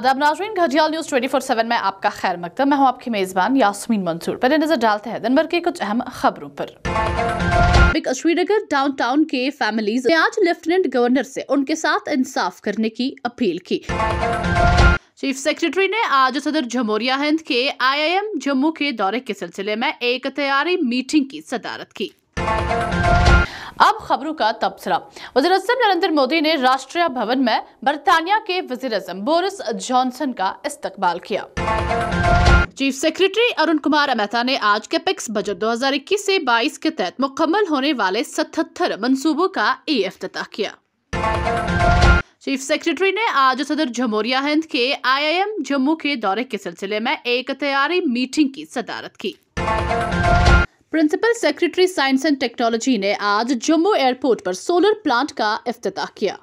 आदाब नाजरीन घटियाल न्यूज़ 24/7 में आपका खैर मकदम मैं हूं आपकी मेज़बान यासमीन मंसूर पर नज़र डालते हैं दिनभर के कुछ अहम खबरों पर बिग श्रीनगर डाउन टाउन के फैमिलीज ने आज लेफ्टिनेंट गवर्नर से उनके साथ इंसाफ करने की अपील की चीफ सेक्रेटरी ने आज सदर जमहूरिया हिंद के एम जम्मू के दौरे के सिलसिले में एक तैयारी मीटिंग की सदारत की अब खबरों का तबसरा वजी अजम नरेंद्र मोदी ने राष्ट्रीय भवन में बरतानिया के वजीर अजम बोरिस जॉनसन का इस्तकबाल किया चीफ सेक्रेटरी अरुण कुमार अमेता ने आज के पिक्स बजट 2021 से 22 के तहत मुकम्मल होने वाले 77 मंसूबों का ई अफ्ताह किया चीफ सेक्रेटरी ने आज सदर जमहूरिया हिंद के आईआईएम जम्मू के दौरे के सिलसिले में एक तैयारी मीटिंग की सदारत की principal secretary science and technology ने आज जम्मू एयरपोर्ट पर सोलर प्लांट का अफ्ताह किया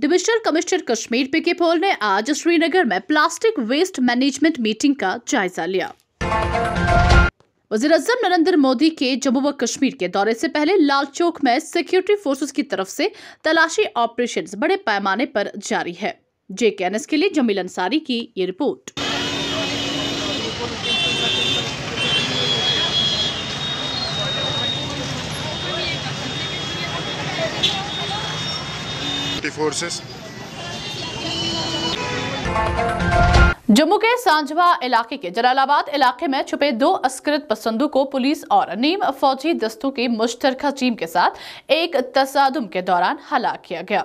divisional commissioner Kashmir PK Pole ने आज श्रीनगर में प्लास्टिक वेस्ट मैनेजमेंट मीटिंग का जायजा लिया वजीर अजम नरेंद्र मोदी के जम्मू व कश्मीर के दौरे से पहले लाल चौक में सिक्योरिटी फोर्सेस की तरफ से तलाशी ऑपरेशंस बड़े पैमाने पर जारी है जेके के लिए जमील अंसारी की ये रिपोर्ट सिक्योरिटी फोर्सेस जम्मू के सांझवा इलाके के जलालाबाद इलाके में छुपे दो अस्कृत पसंदों को पुलिस और नीम फौजी दस्तों की मुश्तरका टीम के साथ एक तसादम के दौरान हलाक किया गया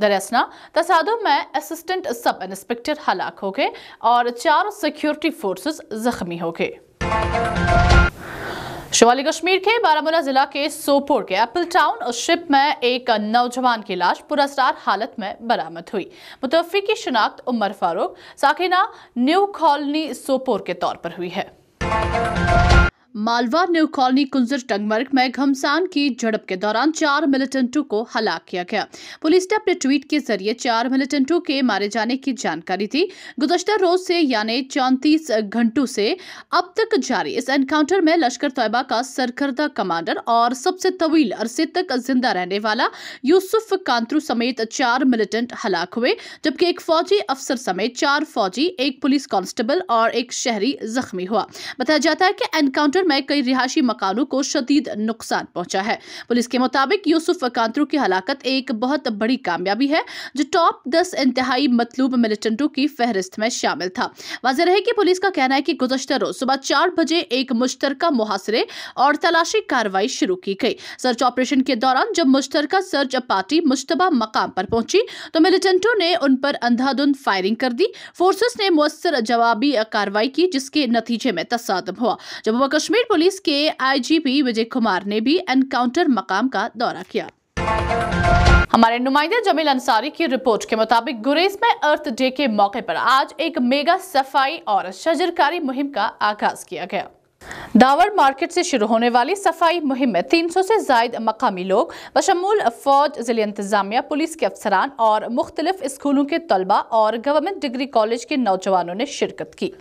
दरअसना तसादम में असिस्टेंट सब इंस्पेक्टर हलाक हो गए और चार सिक्योरिटी फोर्सेस जख्मी हो गए शिवाली कश्मीर के बारामूला जिला के सोपोर के एप्पल टाउन शिप में एक नौजवान की लाश पुरस्कार हालत में बरामद हुई मुतफी की शिनाख्त उमर फारूक साकिना न्यू कॉलोनी सोपोर के तौर पर हुई है मालवा न्यू कॉलोनी कुंजर टंगमर्ग में घमसान की झड़प के दौरान चार मिलिटेंटों को हलाक किया गया पुलिस ने अपने ट्वीट के जरिए चार मिलिटेंटों के मारे जाने की जानकारी दी गुजश्ता रोज से यानी चौंतीस घंटों से अब तक जारी इस एनकाउंटर में लश्कर तैयबा का सरकर्दा कमांडर और सबसे तवील अरसे तक जिंदा रहने वाला यूसुफ कांतरू समेत चार मिलिटेंट हलाक हुए जबकि एक फौजी अफसर समेत चार फौजी एक पुलिस कांस्टेबल और एक शहरी जख्मी हुआ बताया जाता है कि एनकाउंटर में कई रिहायशी मकानों को शदीद नुकसान पहुंचा है पुलिस के मुताबिक यूसुफ अकांतरू की हलाकत एक बहुत बड़ी कामयाबी है जो टॉप दस इंतहाई मतलूब मिलिटेंटों की फहरिस्त में शामिल था वाजह रहे की पुलिस का कहना है की गुजशत रोज सुबह चार बजे एक मुश्तर मुहासरे और तलाशी कार्रवाई शुरू की गई सर्च ऑपरेशन के दौरान जब मुश्तर सर्च पार्टी मुश्तबा मकाम पर पहुंची तो मिलिटेंटों ने उन पर अंधाधुंध फायरिंग कर दी फोर्सेस ने मुस्तर जवाबी कार्रवाई की जिसके नतीजे में तस्दम हुआ जम्मू कश्मीर पुलिस के आईजीपी विजय कुमार ने भी एनकाउंटर मकाम का दौरा किया हमारे नुमाइंदे जमील अंसारी की रिपोर्ट के मुताबिक गुरेज में अर्थ डे के मौके पर आज एक मेगा सफाई और शजरकारी मुहिम का आगाज किया गया दावर मार्केट से शुरू होने वाली सफाई मुहिम में 300 से जायद मकामी लोग बशमूल फौज जिले इंतजामिया पुलिस के अफसरान और मुख्तलिफ स्कूलों के तलबा और गवर्नमेंट डिग्री कॉलेज के नौजवानों ने शिरकत की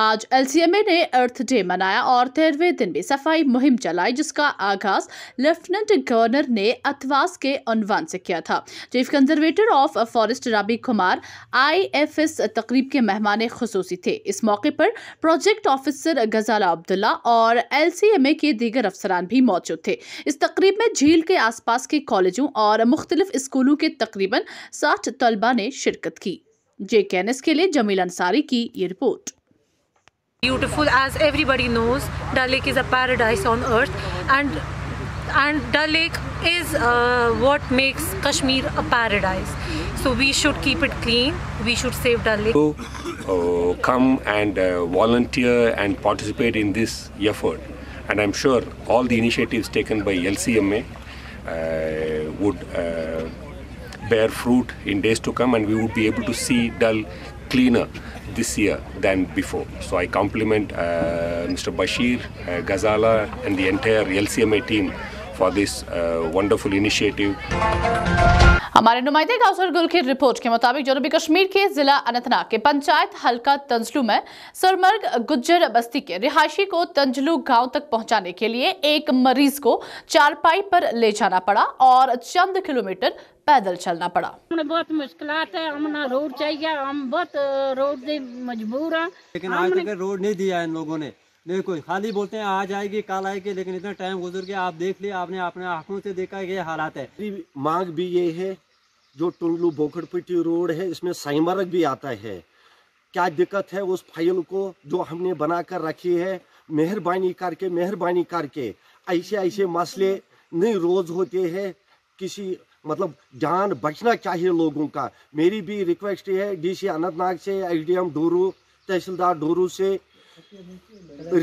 आज एलसीएमए ने अर्थ डे मनाया और तेरहवें दिन भी सफाई मुहिम चलाई जिसका आगाज लेफ्टिनेंट गवर्नर ने अतवास के उनवान से किया था chief conservator of forest Rabi Kumar IFS तकरीब के मेहमान खसूसी थे इस मौके पर प्रोजेक्ट ऑफिसर गजाला अब्दुल्ला और एलसीएमए के दीगर अफसरान भी मौजूद थे इस तकरीब में झील के आसपास के कॉलेजों और मुख्तलिफ स्कूलों के तकरीबन साठ तलबा ने शिरकत की जे के लिए जमील अंसारी की ये report beautiful as everybody knows Dal Lake is a paradise on earth and and Dal Lake is uh, what makes Kashmir a paradise so we should keep it clean we should save Dal Lake uh, come and uh, volunteer and participate in this effort and I'm sure all the initiatives taken by LCMA uh, would uh, bear fruit in days to come and we would be able to see Dal cleaner this year than before. So I compliment uh, Mr. Bashir, uh, Ghazala, and the entire LCMA team for this uh, wonderful initiative. हमारे नुमाइंदे काउसर गुल की report के मुताबिक जनूबी कश्मीर के जिला अनंतनाग के पंचायत हल्का तंजलू में सरमर्ग गुज्जर बस्ती के रिहायशी को तंजलू गांव तक पहुंचाने के लिए एक मरीज को चारपाई पर ले जाना पड़ा और चंद किलोमीटर पैदल चलना पड़ा हमने बहुत मुश्किल है हमने रोड चाहिए हम बहुत रोड से मजबूर है लेकिन आज तक रोड नहीं दिया इन लोगों ने देखो खाली बोलते हैं आज आएगी कल आएगी लेकिन इतना टाइम गुजर गया आप देख लिया आपने अपने आंखों से देखा ये हालात है मांग भी ये है जो टुंगलू बोखड़पट्टी रोड है इसमें साइमरक भी आता है क्या दिक्कत है उस फाइल को जो हमने बना कर रखी है मेहरबानी करके मेहरबानी करके ऐसे ऐसे मसले नहीं रोज होते हैं किसी मतलब जान बचना चाहिए लोगों का मेरी भी रिक्वेस्ट है डीसी अनंतनाग से एसडीएम डोरू तहसीलदार डोरू से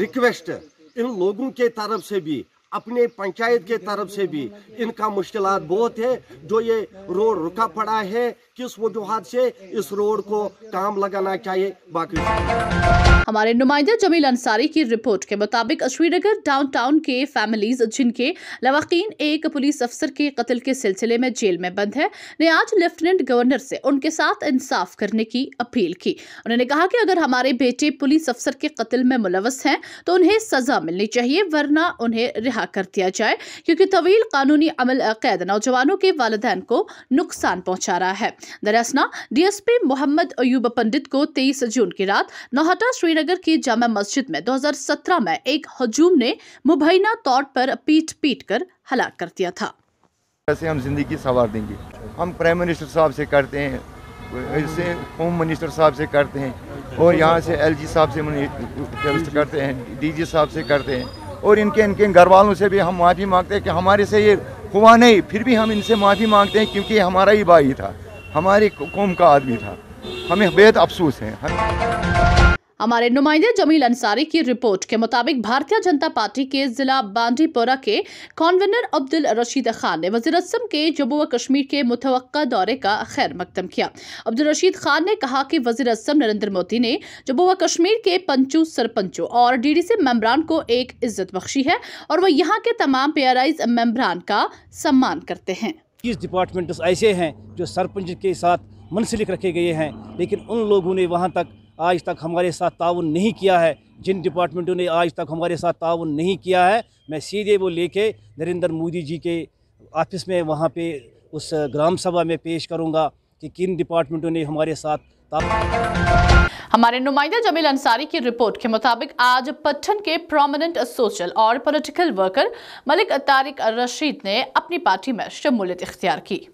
रिक्वेस्ट इन लोगों के तरफ से भी अपने पंचायत के तरफ से भी इनका मुश्किल बहुत है जो ये रोड रुका पड़ा है किस वजूहत से इस रोड को काम लगाना चाहिए बाकी हमारे नुमाइंदा जमील अंसारी की रिपोर्ट के मुताबिक श्रीनगर डाउनटाउन के फैमिलीज जिनके लवाकिन एक पुलिस अफसर के कत्ल के सिलसिले में जेल में बंद है ने आज लेफ्टिनेंट गवर्नर से उनके साथ इंसाफ करने की अपील की उन्होंने कहा कि अगर हमारे बेटे पुलिस अफसर के कत्ल में मुलवस हैं तो उन्हें सजा मिलनी चाहिए वरना उन्हें रिहा कर दिया जाए क्योंकि तवील कानूनी अमल कैद नौजवानों के वालदेन को नुकसान पहुंचा रहा है दरअसना डीएसपी मोहम्मद अयूब पंडित को तेईस जून की रात नोहटा श्री श्रीनगर की जामा मस्जिद में 2017 में एक हजूम ने मुबैना तौर पर पीट पीट कर हलाक कर दिया था ऐसे हम जिंदगी सवार देंगे हम प्राइम मिनिस्टर साहब से करते हैं ऐसे होम मिनिस्टर साहब से करते हैं और यहाँ से एलजी साहब से करते हैं डीजी साहब से करते हैं और इनके इनके घर वालों से भी हम माफ़ी मांगते हैं कि हमारे से ये हुआ नहीं फिर भी हम इनसे माफ़ी मांगते हैं क्योंकि हमारा ही भाई था हमारी कौम का आदमी था हमें बेहद अफसोस है हमारे नुमाइंदे जमील अंसारी की रिपोर्ट के मुताबिक भारतीय जनता पार्टी के जिला बांडीपोरा के कॉन्वेनर अब्दुल रशीद खान ने वजीर असम के जम्मू व कश्मीर के मुतव दौरे का खैर मकदम किया अब्दुल रशीद खान ने कहा कि वजीर असम नरेंद्र मोदी ने जम्मू व कश्मीर के पंचों सरपंचों और डी डी सी मेम्बरान को एक इज्जत बख्शी है और वह यहाँ के तमाम पे आर का सम्मान करते हैं इक्कीस डिपार्टमेंट ऐसे हैं जो सरपंच के साथ मुंसलिक रखे गए हैं लेकिन उन लोगों ने वहाँ तक आज तक हमारे साथ ताउन नहीं किया है जिन डिपार्टमेंटों ने आज तक हमारे साथ ताउन नहीं किया है मैं सीधे वो लेके नरेंद्र मोदी जी के ऑफिस में वहाँ पे उस ग्राम सभा में पेश करूँगा कि किन डिपार्टमेंटों ने हमारे साथ हमारे नुमाइंदा जमील अंसारी की रिपोर्ट के मुताबिक आज पट्टन के प्रोमिनेंट सोशल और पॉलिटिकल वर्कर मलिक तारिक रशीद ने अपनी पार्टी में शमूलियत इख्तियार की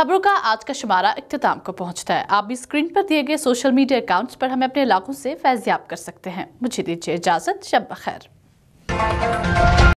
खबरों का आज का शुमारा इख्ताम को पहुंचता है आप भी स्क्रीन पर दिए गए सोशल मीडिया अकाउंट्स पर हमें अपने इलाकों से फैजियाब कर सकते हैं मुझे दीजिए इजाज़त शब बखैर